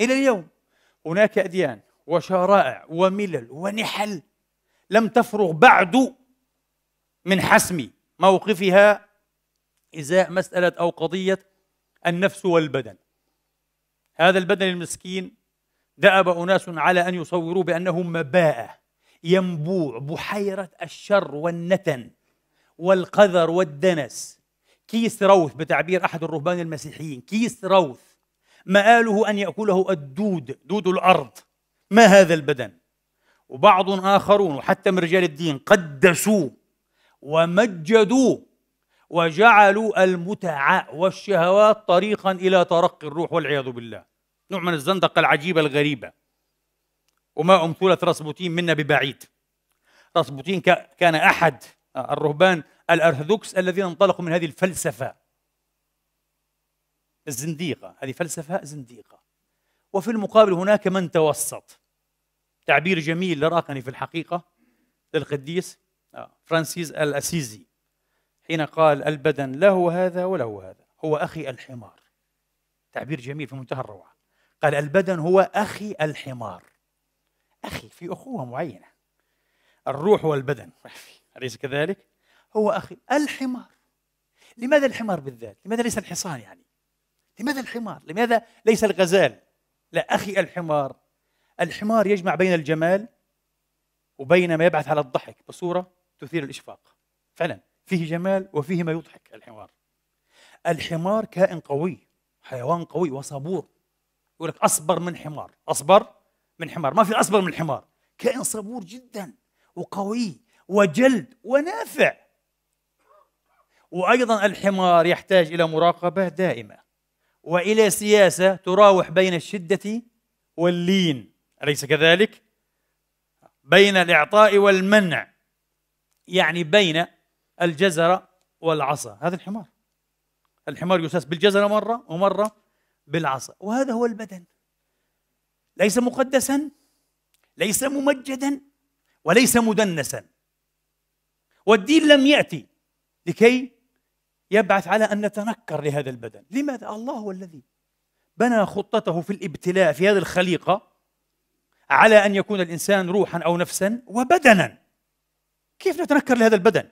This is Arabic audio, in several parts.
إلى اليوم هناك أديان وشرائع وملل ونحل لم تفرغ بعد من حسم موقفها إزاء مسألة أو قضية النفس والبدن هذا البدن المسكين دأب أناس على أن يصوروه بأنه مباءة ينبوع بحيرة الشر والنتن والقذر والدنس كيس روث بتعبير أحد الرهبان المسيحيين كيس روث مآله أن يأكله الدود دود الأرض ما هذا البدن وبعض آخرون وحتى من رجال الدين قدسوا ومجدوا وجعلوا المتع والشهوات طريقا إلى ترقي الروح والعياذ بالله نوع من الزندقة العجيبة الغريبة وما أمثلة راسبوتين منا ببعيد راسبوتين كان أحد آه، الرهبان الأرثوذكس الذين انطلقوا من هذه الفلسفة الزنديقة هذه فلسفة زنديقة وفي المقابل هناك من توسط تعبير جميل لراقني في الحقيقة للقديس آه، فرانسيس الأسيزي حين قال البدن له هذا وله هذا هو أخي الحمار تعبير جميل في منتهى الروعة قال البدن هو أخي الحمار أخي في أخوة معينة الروح والبدن أليس كذلك؟ هو أخي الحمار لماذا الحمار بالذات؟ لماذا ليس الحصان يعني؟ لماذا الحمار؟ لماذا ليس الغزال؟ لا أخي الحمار الحمار يجمع بين الجمال وبين ما يبعث على الضحك بصورة تثير الإشفاق فعلا فيه جمال وفيه ما يضحك الحمار الحمار كائن قوي حيوان قوي وصبور يقول لك أصبر من حمار أصبر من حمار ما في أصبر من الحمار كائن صبور جدا وقوي وجلد ونافع وأيضا الحمار يحتاج إلى مراقبة دائمة والى سياسه تراوح بين الشده واللين اليس كذلك بين الاعطاء والمنع يعني بين الجزره والعصا هذا الحمار الحمار يساس بالجزره مره ومره بالعصا وهذا هو البدن ليس مقدسا ليس ممجدا وليس مدنسا والدين لم ياتي لكي يبعث على ان نتنكر لهذا البدن، لماذا؟ الله هو الذي بنى خطته في الابتلاء في هذه الخليقه على ان يكون الانسان روحا او نفسا وبدنا. كيف نتنكر لهذا البدن؟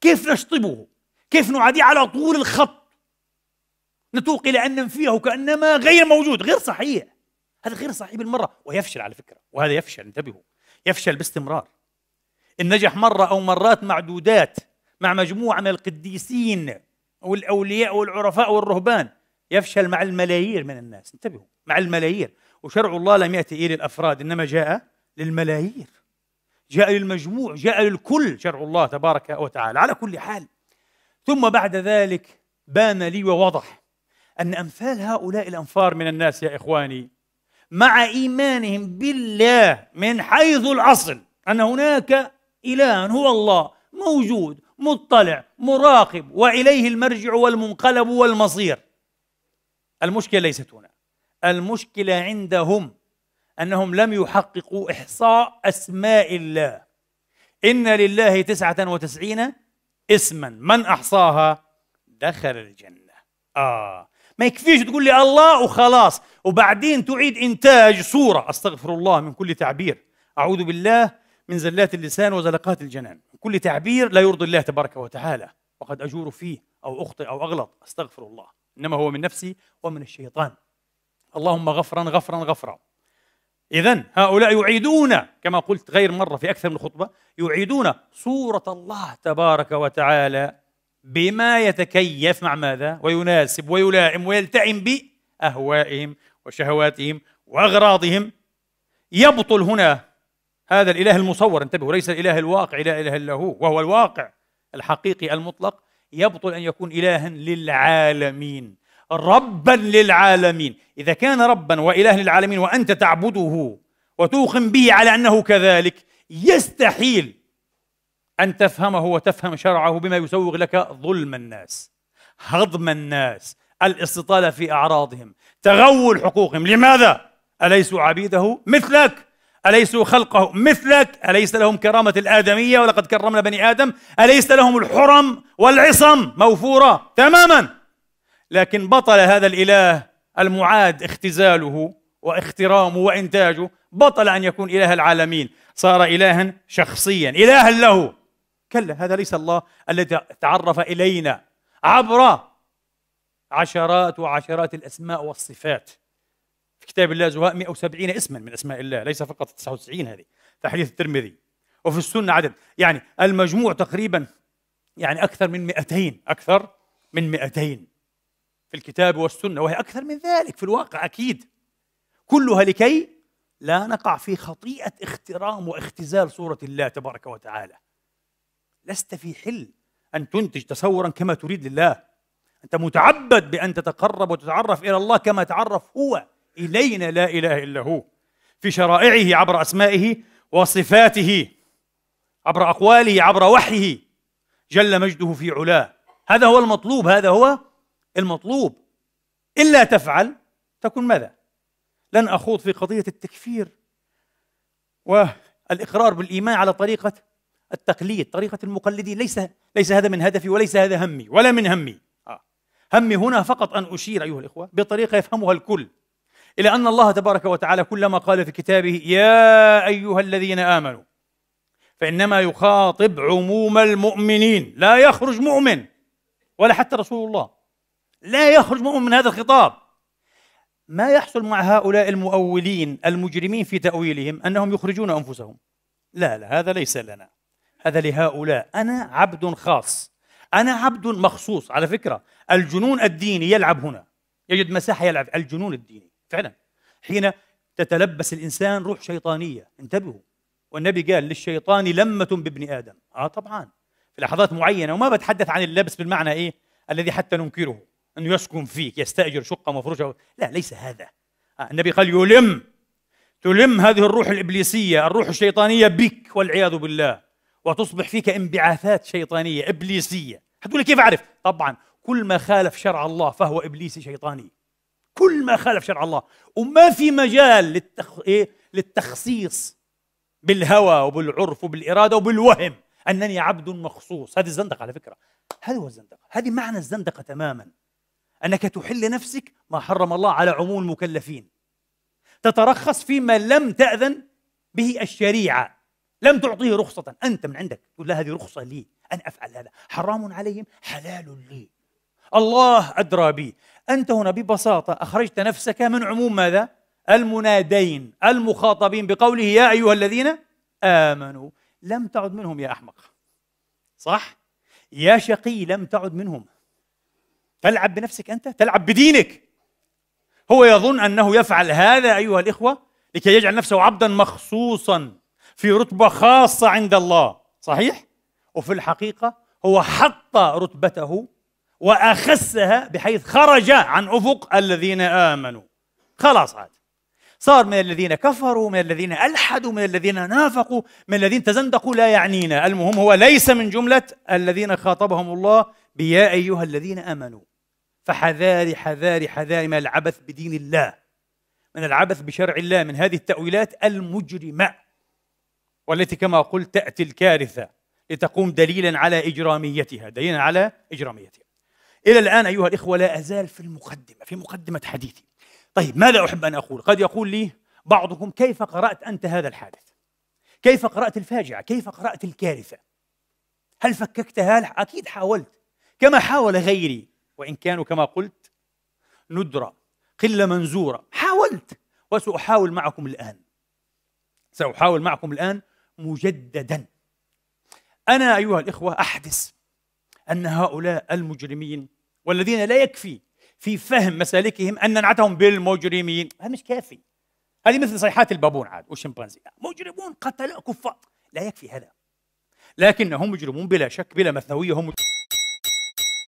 كيف نشطبه؟ كيف نعاديه على طول الخط؟ نتوق الى ان ننفيه كانما غير موجود، غير صحيح. هذا غير صحيح بالمره ويفشل على فكره، وهذا يفشل انتبهوا، يفشل باستمرار. إن نجح مرة أو مرات معدودات مع مجموعة من القديسين والأولياء والعرفاء والرهبان يفشل مع الملايير من الناس انتبهوا مع الملايير وشرع الله لم يأتي إيه للأفراد إنما جاء للملايير جاء للمجموع جاء للكل شرع الله تبارك وتعالى على كل حال ثم بعد ذلك بان لي ووضح أن أمثال هؤلاء الأنفار من الناس يا إخواني مع إيمانهم بالله من حيث الأصل أن هناك إله هو الله موجود مطلع مراقب واليه المرجع والمنقلب والمصير المشكله ليست هنا المشكله عندهم انهم لم يحققوا احصاء اسماء الله ان لله تسعه وتسعين اسما من احصاها دخل الجنه اه ما يكفيش تقول لي الله وخلاص وبعدين تعيد انتاج صوره استغفر الله من كل تعبير اعوذ بالله من زلات اللسان وزلقات الجنان كل تعبير لا يرضي الله تبارك وتعالى وقد أجور فيه أو أخطئ أو أغلط أستغفر الله إنما هو من نفسي ومن الشيطان اللهم غفرا غفرا غفرا إذا هؤلاء يعيدون كما قلت غير مرة في أكثر من خطبة يعيدون صورة الله تبارك وتعالى بما يتكيف مع ماذا ويناسب ويلائم ويلتئم بأهوائهم وشهواتهم وأغراضهم يبطل هنا هذا الإله المصور انتبهوا ليس الإله الواقع لا إله إلا هو وهو الواقع الحقيقي المطلق يبطل أن يكون إلها للعالمين ربا للعالمين إذا كان ربا وإله للعالمين وأنت تعبده وتوقن به على أنه كذلك يستحيل أن تفهمه وتفهم شرعه بما يسوغ لك ظلم الناس هضم الناس الاستطالة في أعراضهم تغول حقوقهم لماذا؟ أليسوا عبيده مثلك أليسوا خلقه مثلك أليس لهم كرامة الآدمية ولقد كرمنا بني آدم أليس لهم الحرم والعصم موفورة تماما لكن بطل هذا الإله المعاد اختزاله واخترامه وإنتاجه بطل أن يكون إله العالمين صار إلها شخصيا إلها له كلا هذا ليس الله الذي تعرف إلينا عبر عشرات وعشرات الأسماء والصفات في كتاب الله زهاء 170 اسما من اسماء الله ليس فقط 99 هذه في حديث الترمذي وفي السنة عدد يعني المجموع تقريبا يعني أكثر من 200 أكثر من 200 في الكتاب والسنة وهي أكثر من ذلك في الواقع أكيد كلها لكي لا نقع في خطيئة اخترام واختزال صورة الله تبارك وتعالى لست في حل أن تنتج تصورا كما تريد لله أنت متعبد بأن تتقرب وتتعرف إلى الله كما تعرف هو إلينا لا إله إلا هو في شرائعه عبر أسمائه وصفاته عبر أقواله عبر وحيه جل مجده في علاه هذا هو المطلوب هذا هو المطلوب إلا تفعل تكن ماذا؟ لن أخوض في قضية التكفير والإقرار بالإيمان على طريقة التقليد طريقة المقلدين ليس ليس هذا من هدفي وليس هذا همي ولا من همي آه. همي هنا فقط أن أشير أيها الإخوة بطريقة يفهمها الكل إلى أن الله تبارك وتعالى كلما قال في كتابه يا أيها الذين آمنوا فإنما يخاطب عموم المؤمنين لا يخرج مؤمن ولا حتى رسول الله لا يخرج مؤمن من هذا الخطاب ما يحصل مع هؤلاء المؤولين المجرمين في تأويلهم أنهم يخرجون أنفسهم لا لا هذا ليس لنا هذا لهؤلاء أنا عبد خاص أنا عبد مخصوص على فكرة الجنون الديني يلعب هنا يجد مساحة يلعب الجنون الديني فعلا حين تتلبس الإنسان روح شيطانية انتبهوا والنبي قال للشيطان لمة بابن آدم آه طبعا في لحظات معينة وما بتحدث عن اللبس بالمعنى إيه الذي حتى ننكره أنه يسكن فيك يستأجر شقة مفروشة لا ليس هذا آه النبي قال يلم تلم هذه الروح الإبليسية الروح الشيطانية بك والعياذ بالله وتصبح فيك انبعاثات شيطانية إبليسية هتقول كيف أعرف طبعا كل ما خالف شرع الله فهو إبليسي شيطاني كل ما خالف شرع الله وما في مجال للتخ... إيه؟ للتخصيص بالهوى وبالعرف وبالإرادة وبالوهم أنني عبد مخصوص هذه الزندقة على فكرة هذا هو الزندقة هذه معنى الزندقة تماما أنك تحل نفسك ما حرم الله على عموم المكلفين تترخص فيما لم تأذن به الشريعة لم تعطيه رخصة أنت من عندك تقول لا هذه رخصة لي أن أفعل هذا حرام عليهم حلال لي الله أدرى بي أنت هنا ببساطة أخرجت نفسك من عموم ماذا؟ المنادين المخاطبين بقوله يا أيها الذين آمنوا لم تعد منهم يا أحمق صح؟ يا شقي لم تعد منهم تلعب بنفسك أنت؟ تلعب بدينك هو يظن أنه يفعل هذا أيها الإخوة لكي يجعل نفسه عبدا مخصوصا في رتبة خاصة عند الله صحيح؟ وفي الحقيقة هو حط رتبته واخسها بحيث خرج عن افق الذين امنوا خلاص عاد صار من الذين كفروا من الذين الحدوا من الذين نافقوا من الذين تزندقوا لا يعنينا المهم هو ليس من جمله الذين خاطبهم الله بيا ايها الذين امنوا فحذاري حذاري حذاري من العبث بدين الله من العبث بشرع الله من هذه التاويلات المجرمه والتي كما قلت تاتي الكارثه لتقوم دليلا على اجراميتها دليلا على اجراميتها إلى الآن أيها الإخوة لا أزال في المقدمة في مقدمة حديثي طيب ماذا أحب أن أقول؟ قد يقول لي بعضكم كيف قرأت أنت هذا الحادث؟ كيف قرأت الفاجعة؟ كيف قرأت الكارثة؟ هل فككتها؟ أكيد حاولت كما حاول غيري وإن كانوا كما قلت ندرة قلة منزورة حاولت وسأحاول معكم الآن سأحاول معكم الآن مجددا أنا أيها الإخوة أحدث أن هؤلاء المجرمين والذين لا يكفي في فهم مسالكهم أن ننعتهم بالمجرمين هذا مش كافي هذه مثل صيحات البابون عاد والشمبانزي مجرمون قتلوا كفار لا يكفي هذا لكنهم مجرمون بلا شك بلا مثنوية هم